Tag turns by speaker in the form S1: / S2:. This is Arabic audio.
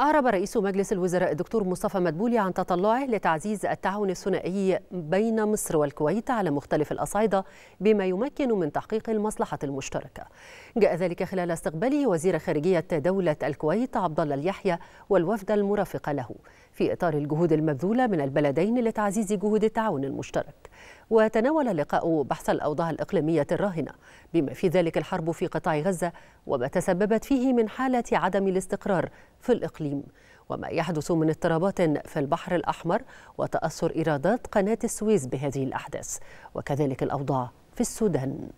S1: أعرب رئيس مجلس الوزراء الدكتور مصطفى مدبولي عن تطلعه لتعزيز التعاون الثنائي بين مصر والكويت على مختلف الأصعدة بما يمكن من تحقيق المصلحة المشتركة. جاء ذلك خلال استقباله وزير خارجية دولة الكويت عبد الله اليحيى والوفد المرافق له في إطار الجهود المبذولة من البلدين لتعزيز جهود التعاون المشترك. وتناول اللقاء بحث الأوضاع الإقليمية الراهنة بما في ذلك الحرب في قطاع غزة وما تسببت فيه من حالة عدم الاستقرار في الإقليم وما يحدث من اضطرابات في البحر الأحمر وتأثر إيرادات قناة السويس بهذه الأحداث وكذلك الأوضاع في السودان